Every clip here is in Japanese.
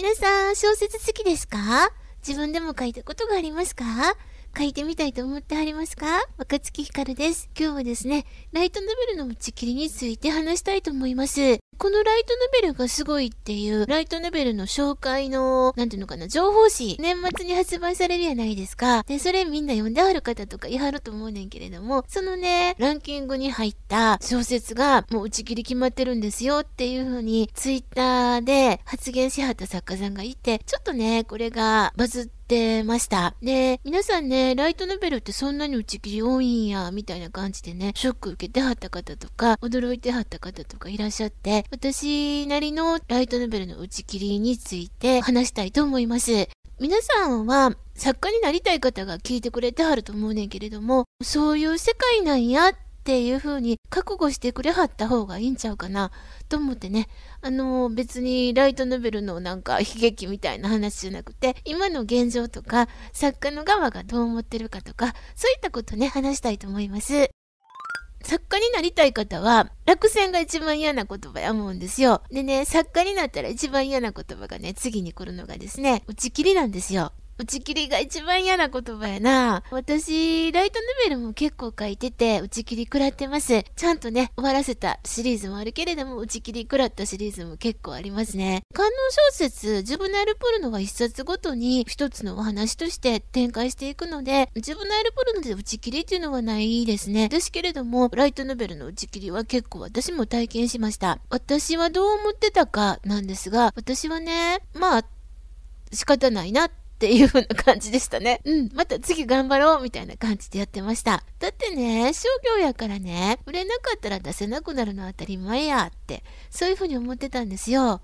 皆さん、小説好きですか自分でも書いたことがありますか書いてみたいと思ってはりますか若月ひかるです。今日はですね、ライトノベルの打ち切りについて話したいと思います。このライトノベルがすごいっていう、ライトノベルの紹介の、なんていうのかな、情報誌、年末に発売されるやないですか。で、それみんな読んである方とか言いはると思うねんけれども、そのね、ランキングに入った小説が、もう打ち切り決まってるんですよっていうふうに、ツイッターで発言しはった作家さんがいて、ちょっとね、これがバズって、ってました。で、皆さんね、ライトノベルってそんなに打ち切り多いんや、みたいな感じでね、ショック受けてはった方とか、驚いてはった方とかいらっしゃって、私なりのライトノベルの打ち切りについて話したいと思います。皆さんは作家になりたい方が聞いてくれてはると思うねんけれども、そういう世界なんやっっていう風に覚悟してくれはった方がいいんちゃうかなと思ってね、あの別にライトノベルのなんか悲劇みたいな話じゃなくて、今の現状とか、作家の側がどう思ってるかとか、そういったことね、話したいと思います。作家になりたい方は、落選が一番嫌な言葉や思うんですよ。でね、作家になったら一番嫌な言葉がね、次に来るのがですね、打ち切りなんですよ。打ち切りが一番嫌な言葉やな。私、ライトノベルも結構書いてて、打ち切り食らってます。ちゃんとね、終わらせたシリーズもあるけれども、打ち切り食らったシリーズも結構ありますね。観音小説、ジュブナイルポルノは一冊ごとに一つのお話として展開していくので、ジュブナイルポルノで打ち切りっていうのはないですね。ですけれども、ライトノベルの打ち切りは結構私も体験しました。私はどう思ってたかなんですが、私はね、まあ、仕方ないなってっていう風な感じでしたね。うん、また次頑張ろうみたいな感じでやってました。だってね、商業やからね、売れなかったら出せなくなるのは当たり前やって、そういう風に思ってたんですよ。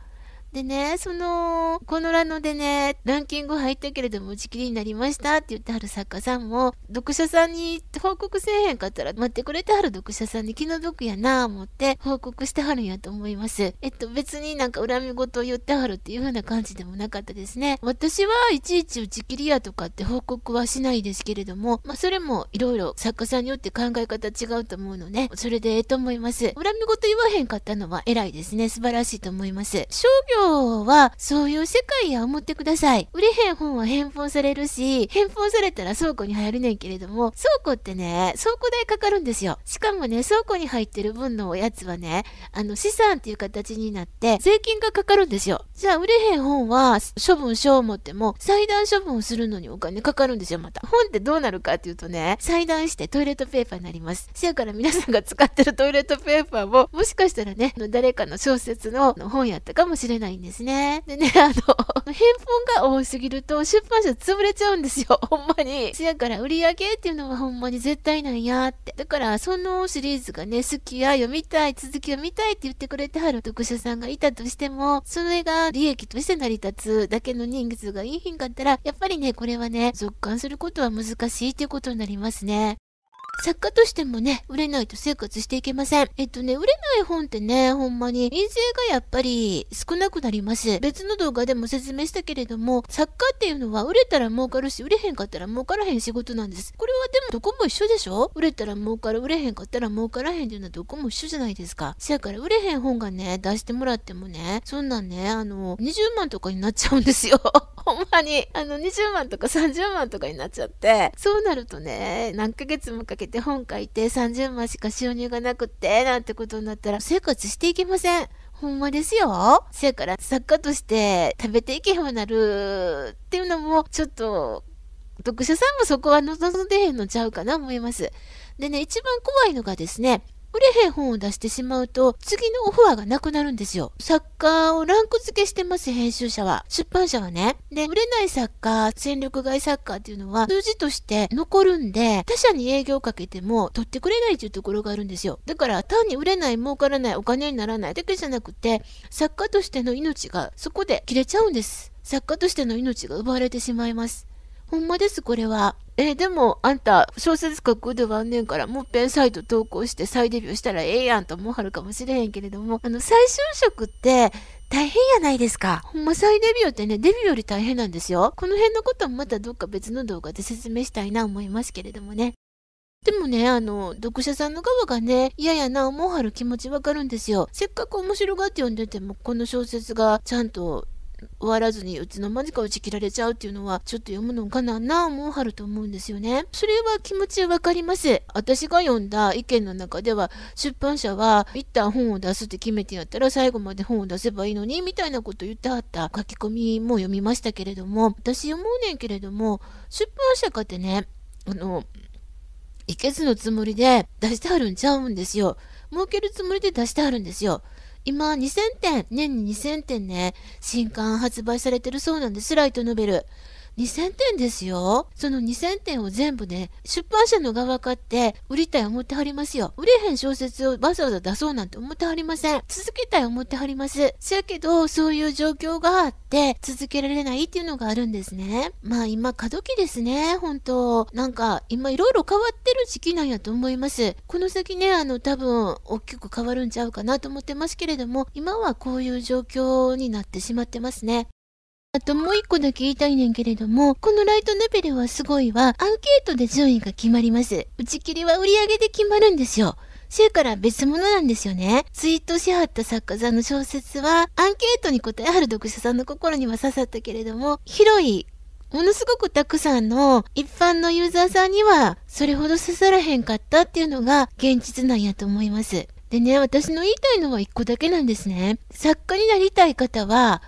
でね、その、このラノでね、ランキング入ったけれども打ち切りになりましたって言ってはる作家さんも、読者さんに報告せえへんかったら、待ってくれてはる読者さんに気の毒やなぁ思って報告してはるんやと思います。えっと、別になんか恨み事を言ってはるっていう風な感じでもなかったですね。私はいちいち打ち切りやとかって報告はしないですけれども、まあ、それもいろいろ作家さんによって考え方違うと思うのね、それでええと思います。恨み事言わへんかったのは偉いですね。素晴らしいと思います。商業日はそういう世界や思ってください。売れへん本は返本されるし、返本されたら倉庫に入るねんけれども、倉庫ってね、倉庫代かかるんですよ。しかもね、倉庫に入ってる分のおやつはね、あの資産っていう形になって税金がかかるんですよ。じゃあ売れへん本は処分しよう思っても、裁断処分するのにお金かかるんですよ、また。本ってどうなるかっていうとね、裁断してトイレットペーパーになります。せやから皆さんが使ってるトイレットペーパーも、もしかしたらね、誰かの小説の本やったかもしれないないんですね。でね、あの、返本が多すぎると出版社潰れちゃうんですよ。ほんまに。せやから売り上げっていうのはほんまに絶対なんやって。だから、そのシリーズがね、好きや読みたい、続き読みたいって言ってくれてはる読者さんがいたとしても、それが利益として成り立つだけの人数がいいひんかったら、やっぱりね、これはね、続刊することは難しいっていうことになりますね。作家としてもね、売れないと生活していけません。えっとね、売れない本ってね、ほんまに、陰性がやっぱり少なくなります。別の動画でも説明したけれども、作家っていうのは売れたら儲かるし、売れへんかったら儲からへん仕事なんです。これはでもどこも一緒でしょ売れたら儲かる、売れへんかったら儲からへんっていうのはどこも一緒じゃないですか。せやから売れへん本がね、出してもらってもね、そんなんね、あの、20万とかになっちゃうんですよ。ほんまに、あの、20万とか30万とかになっちゃって、そうなるとね、何ヶ月もかけけて本書いて30万しか収入がなくってなんてことになったら生活していけません。ほんまですよ。せやから作家として食べていけへんようになるっていうのもちょっと読者さんもそこは望んでへんのちゃうかな思います。でね、一番怖いのがですね、売れへん本を出してしまうと、次のオファーがなくなるんですよ。作家をランク付けしてます、編集者は。出版社はね。で、売れない作家、戦力外作家っていうのは、数字として残るんで、他社に営業かけても取ってくれないっていうところがあるんですよ。だから、単に売れない、儲からない、お金にならないだけじゃなくて、作家としての命がそこで切れちゃうんです。作家としての命が奪われてしまいます。ほんまです、これは。えでも、あんた、小説書くではんねんから、もっぺんサイト投稿して再デビューしたらええやんと思うはるかもしれへんけれども、あの、再就職って、大変やないですか。ほんま再デビューってね、デビューより大変なんですよ。この辺のこともまたどっか別の動画で説明したいな思いますけれどもね。でもね、あの、読者さんの側がね、嫌やな思うはる気持ちわかるんですよ。せっかく面白がって読んでても、この小説がちゃんと終わらずにうちの間にか打ち切られちゃうっていうのはちょっと読むのかなな思うはると思うんですよね。それは気持ちはわかります。私が読んだ意見の中では出版社は一旦本を出すって決めてやったら最後まで本を出せばいいのにみたいなこと言ってはった書き込みも読みましたけれども私思うねんけれども出版社かってねあのいけずのつもりで出してはるんちゃうんですよ。儲けるつもりで出してはるんですよ。今2000点、年に2000点ね、新刊発売されてるそうなんです、ライトノベル。2000点ですよ。その2000点を全部ね、出版社の側かって売りたい思ってはりますよ。売れへん小説をわざわざ出そうなんて思ってはりません。続けたい思ってはります。せやけど、そういう状況があって、続けられないっていうのがあるんですね。まあ今、過渡期ですね、本当なんか、今いろいろ変わってる時期なんやと思います。この先ね、あの、多分、大きく変わるんちゃうかなと思ってますけれども、今はこういう状況になってしまってますね。あともう一個だけ言いたいねんけれども、このライトノベルはすごいは、アンケートで順位が決まります。打ち切りは売り上げで決まるんですよ。せやから別物なんですよね。ツイートしはった作家さんの小説は、アンケートに答えはる読者さんの心には刺さったけれども、広いものすごくたくさんの一般のユーザーさんにはそれほど刺さらへんかったっていうのが現実なんやと思います。でね、私の言いたいのは一個だけなんですね。作家になりたい方は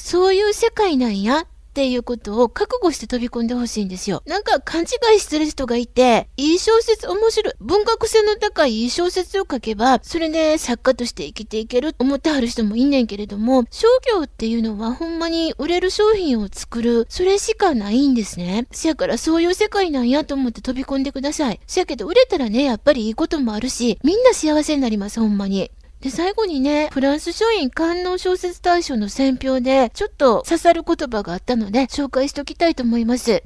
そういう世界なんやっていうことを覚悟して飛び込んでほしいんですよ。なんか勘違いしてる人がいて、いい小説面白い。文学性の高いいい小説を書けば、それで、作家として生きていける思ってはる人もいんねんけれども、商業っていうのはほんまに売れる商品を作る、それしかないんですね。せやからそういう世界なんやと思って飛び込んでください。せやけど売れたらね、やっぱりいいこともあるし、みんな幸せになります、ほんまに。で、最後にね、フランス書院官能小説大賞の選評で、ちょっと刺さる言葉があったので、紹介しておきたいと思います。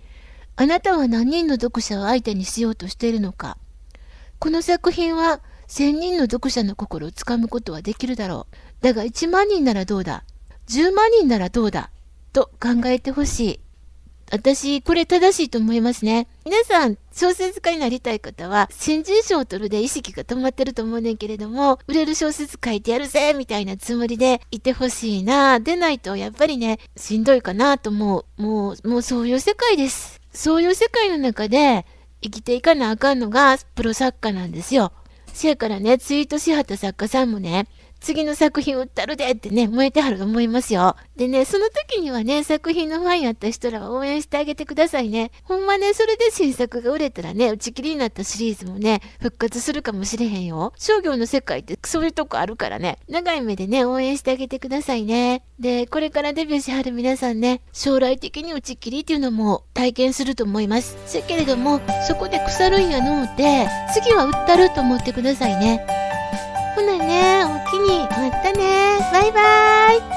あなたは何人の読者を相手にしようとしているのか。この作品は、1000人の読者の心をつかむことはできるだろう。だが1万人ならどうだ ?10 万人ならどうだと考えてほしい。私、これ正しいと思いますね。皆さん、小説家になりたい方は、新人賞を取るで意識が止まってると思うねんけれども、売れる小説書いてやるぜみたいなつもりでいてほしいな出ないと、やっぱりね、しんどいかなと思う。もう、もうそういう世界です。そういう世界の中で、生きていかなあかんのが、プロ作家なんですよ。せやからね、ツイートしはった作家さんもね、次の作品売ったるでってね、燃えてはると思いますよ。でね、その時にはね、作品のファンやった人らは応援してあげてくださいね。ほんまね、それで新作が売れたらね、打ち切りになったシリーズもね、復活するかもしれへんよ。商業の世界ってそういうとこあるからね、長い目でね、応援してあげてくださいね。で、これからデビューしはる皆さんね、将来的に打ち切りっていうのも体験すると思います。せけれども、そこで腐るんやのうて、次は売ったると思ってくださいね。ほなね、おおきに、またね、バイバーイ。